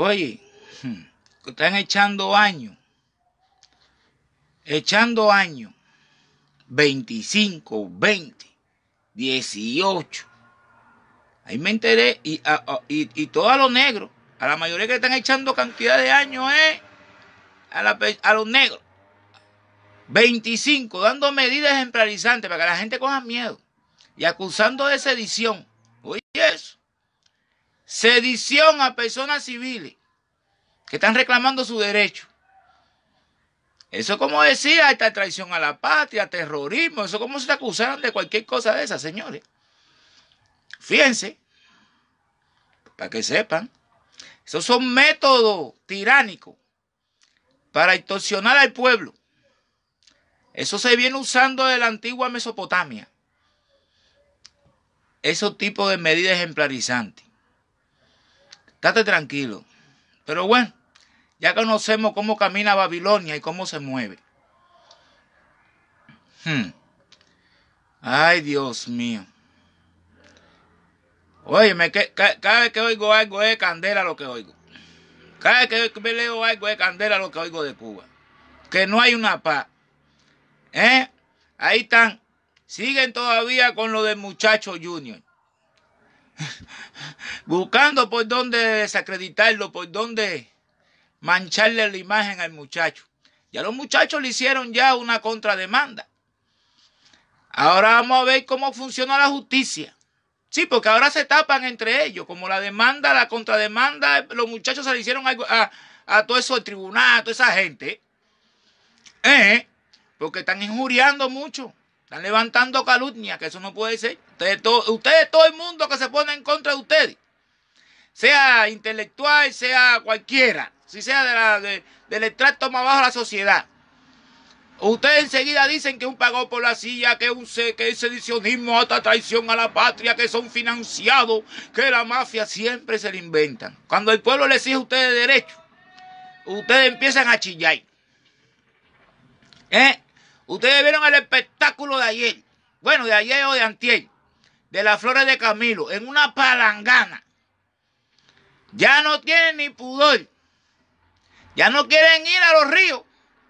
Oye, están echando años. Echando años. 25, 20, 18. Ahí me enteré. Y, todos los negros, a la mayoría que están echando cantidad de años, eh, a, a los negros. 25, dando medidas ejemplarizantes para que la gente coja miedo y acusando de sedición. Oye eso sedición a personas civiles que están reclamando su derecho. Eso como decía, esta traición a la patria, terrorismo, eso como si te acusaran de cualquier cosa de esas, señores. Fíjense, para que sepan, esos son métodos tiránicos para extorsionar al pueblo. Eso se viene usando de la antigua Mesopotamia. Esos tipos de medidas ejemplarizantes. Estate tranquilo. Pero bueno, ya conocemos cómo camina Babilonia y cómo se mueve. Hmm. Ay, Dios mío. Oye, cada vez que oigo algo es candela lo que oigo. Cada vez que leo algo es candela lo que oigo de Cuba. Que no hay una paz. ¿Eh? Ahí están. Siguen todavía con lo del muchacho Junior buscando por dónde desacreditarlo, por dónde mancharle la imagen al muchacho. Ya los muchachos le hicieron ya una contrademanda. Ahora vamos a ver cómo funciona la justicia. Sí, porque ahora se tapan entre ellos, como la demanda, la contrademanda, los muchachos se le hicieron a, todo eso, el tribunal, a toda esa gente. ¿eh? porque están injuriando mucho. Están levantando calumnia, que eso no puede ser. Ustedes todo, el mundo que se pone en contra de ustedes, sea intelectual, sea cualquiera, si sea de del extracto más bajo de la sociedad. Ustedes enseguida dicen que un pago por la silla, que un que es sedicionismo, hasta traición a la patria, que son financiados, que la mafia siempre se le inventan. Cuando el pueblo les exige a ustedes derecho, ustedes empiezan a chillar. ¿Eh? Ustedes vieron el espectáculo de ayer, bueno, de ayer o de antier, de las flores de Camilo, en una palangana. Ya no tienen ni pudor. Ya no quieren ir a los ríos,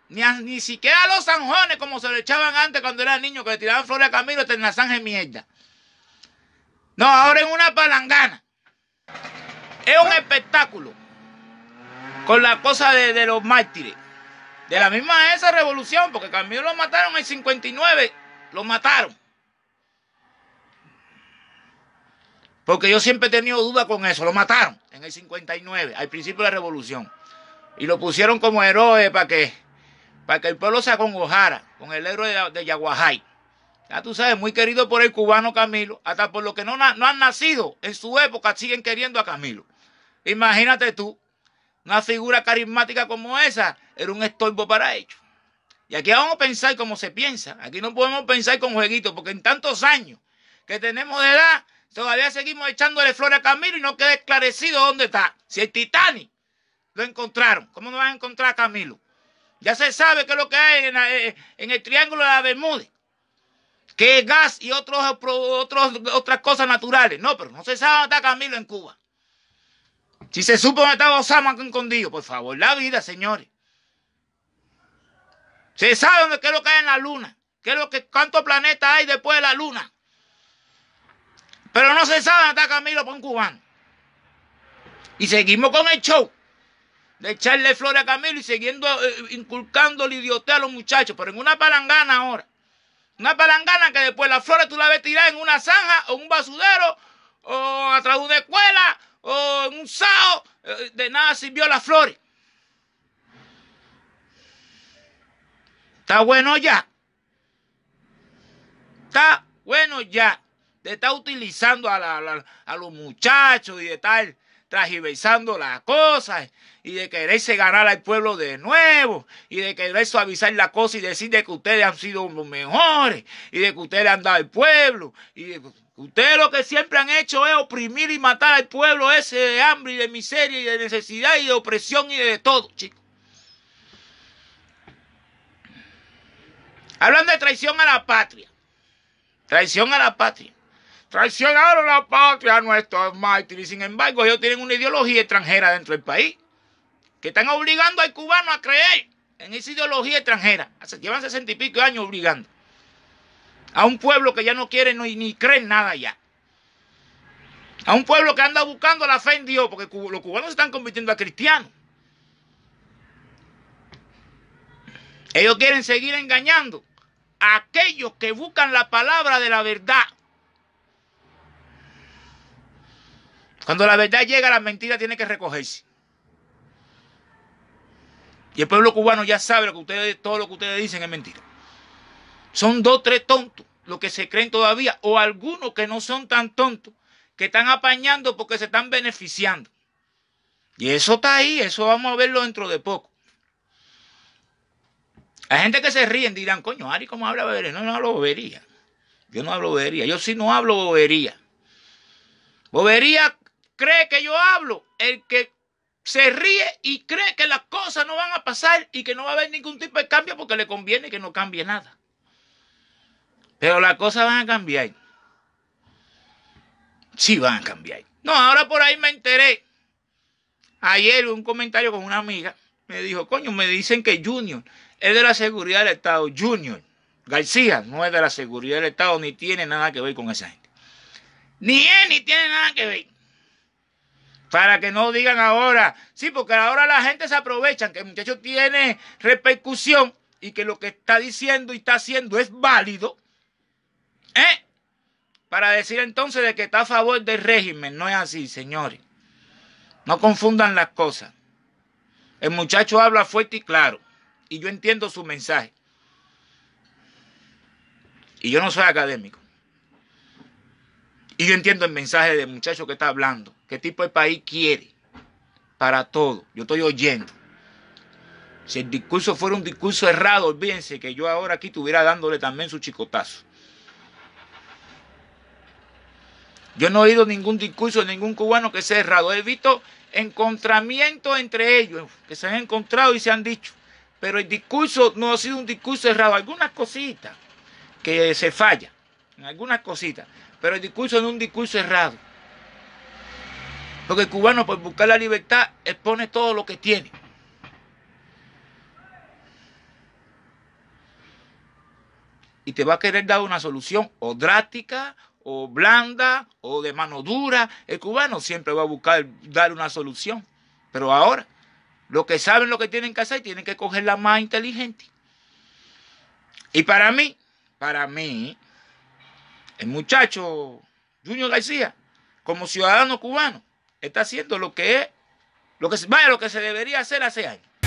ni, ni siquiera a los zanjones, como se lo echaban antes cuando eran niños, que le tiraban flores de Camilo, te sangre mierda. No, ahora en una palangana. Es un espectáculo con la cosa de los mártires. De la misma esa revolución, porque Camilo lo mataron en el 59, lo mataron. Porque yo siempre he tenido duda con eso, lo mataron en el 59, al principio de la revolución. Y lo pusieron como héroe para que, que el pueblo se acongojara con el héroe de, Yaguajay. Ya tú sabes, muy querido por el cubano Camilo, hasta por los que no han nacido en su época siguen queriendo a Camilo. Imagínate tú, una figura carismática como esa era un estorbo para ellos. Y aquí vamos a pensar como se piensa. Aquí no podemos pensar con jueguitos, porque en tantos años que tenemos de edad, todavía seguimos echándole flores a Camilo y no queda esclarecido dónde está. Si el Titanic lo encontraron, ¿cómo no van a encontrar a Camilo? Ya se sabe qué es lo que hay en, eh, el Triángulo de la Bermúdez. Que gas y otros, otros, otras cosas naturales. No, pero no se sabe dónde está Camilo en Cuba. Si se supo dónde estaba Osama escondido, por favor, la vida, señores. Se sabe dónde, es lo que hay en la luna, qué es lo que, cuántos planetas hay después de la luna. Pero no se sabe dónde está Camilo un Cubano. Y seguimos con el show de echarle flores a Camilo y siguiendo eh, inculcándole inculcando la a los muchachos, pero en una palangana ahora. Una palangana que después las flores tú la ves tirar en una zanja o un basudero o a través de una escuela o un sao, eh, de nada sirvió las flores. Está bueno ya. Está bueno ya. De estar utilizando a, los muchachos y de tal transversando las cosas y de quererse ganar al pueblo de nuevo y de querer suavizar la cosa y decir de que ustedes han sido los mejores y de que ustedes han dado al pueblo y de, Ustedes lo que siempre han hecho es oprimir y matar al pueblo ese de hambre y de miseria y de necesidad y de opresión y de todo, chicos. Hablan de traición a la patria. Traición a la patria. Traicionaron la patria a nuestros mártires. Sin embargo, ellos tienen una ideología extranjera dentro del país. Que están obligando al cubano a creer en esa ideología extranjera. Llevan sesenta y pico años obligando a un pueblo que ya no quiere ni, ni cree nada ya. A un pueblo que anda buscando la fe en Dios, porque los cubanos se están convirtiendo a cristianos. Ellos quieren seguir engañando a aquellos que buscan la palabra de la verdad. Cuando la verdad llega, la mentira tiene que recogerse. Y el pueblo cubano ya sabe que ustedes, todo lo que ustedes dicen es mentira. Son dos, tres tontos los que se creen todavía, o algunos que no son tan tontos, que están apañando porque se están beneficiando. Y eso está ahí, eso vamos a verlo dentro de poco. Hay gente que se ríen, dirán, coño, Ari, ¿cómo habla bobería? No, no hablo bobería. Yo no hablo bobería. Yo sí no hablo bobería. Bobería cree que yo hablo. El que se ríe y cree que las cosas no van a pasar y que no va a haber ningún tipo de cambio porque le conviene que no cambie nada. Pero las cosas van a cambiar. Sí van a cambiar. No, ahora por ahí me enteré. Ayer un comentario con una amiga me dijo, coño, me dicen que Junior es de la seguridad del Estado. Junior García no es de la seguridad del Estado ni tiene nada que ver con esa gente. Ni él ni tiene nada que ver. Para que no digan ahora, sí, porque ahora la gente se aprovecha que el muchacho tiene repercusión y que lo que está diciendo y está haciendo es válido para decir entonces de que está a favor del régimen. No es así, señores. No confundan las cosas. El muchacho habla fuerte y claro. Y yo entiendo su mensaje. Y yo no soy académico. Y yo entiendo el mensaje del muchacho que está hablando. ¿Qué tipo de país quiere? Para todo. Yo estoy oyendo. Si el discurso fuera un discurso errado, olvídense que yo ahora aquí estuviera dándole también su chicotazo. Yo no he oído ningún discurso de ningún cubano que sea errado. He visto encontramientos entre ellos, que se han encontrado y se han dicho. Pero el discurso no ha sido un discurso errado. Algunas cositas que se falla, algunas cositas. Pero el discurso no es un discurso errado. Porque el cubano, por buscar la libertad, expone todo lo que tiene. Y te va a querer dar una solución o drástica o blanda o de mano dura, el cubano siempre va a buscar dar una solución. Pero ahora, los que saben lo que tienen que hacer, tienen que coger la más inteligente. Y para mí, para mí, el muchacho Junior García, como ciudadano cubano, está haciendo lo que es, lo que, vaya, lo que se debería hacer hace años.